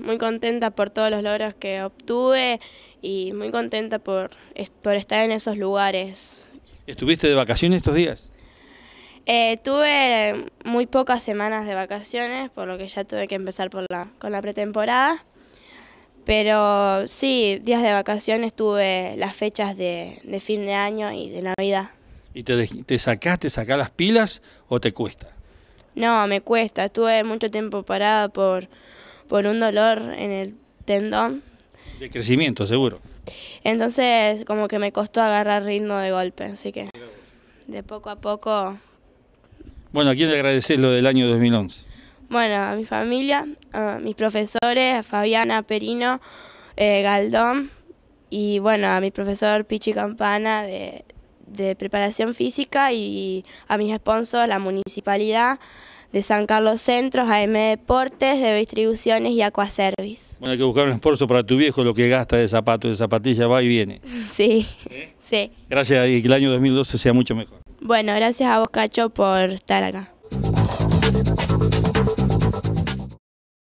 Muy contenta por todos los logros que obtuve y muy contenta por, por estar en esos lugares. ¿Estuviste de vacaciones estos días? Eh, tuve muy pocas semanas de vacaciones, por lo que ya tuve que empezar por la, con la pretemporada. Pero sí, días de vacaciones tuve las fechas de, fin de año y de Navidad. ¿Y te, te sacaste, sacás las pilas o te cuesta? No, me cuesta. Estuve mucho tiempo parada por por un dolor en el tendón. De crecimiento, seguro. Entonces, como que me costó agarrar ritmo de golpe, así que de poco a poco... Bueno, ¿a quién le lo del año 2011? Bueno, a mi familia, a mis profesores, a Fabiana Perino, eh, Galdón y bueno, a mi profesor Pichi Campana de, de preparación física y a mis sponsors, la municipalidad, de San Carlos Centros, AM Deportes, de Distribuciones y Aquaservice. Bueno, hay que buscar un esfuerzo para tu viejo, lo que gasta de zapatos, de zapatillas, va y viene. Sí, ¿Eh? sí. Gracias y que el año 2012 sea mucho mejor. Bueno, gracias a vos, Cacho, por estar acá.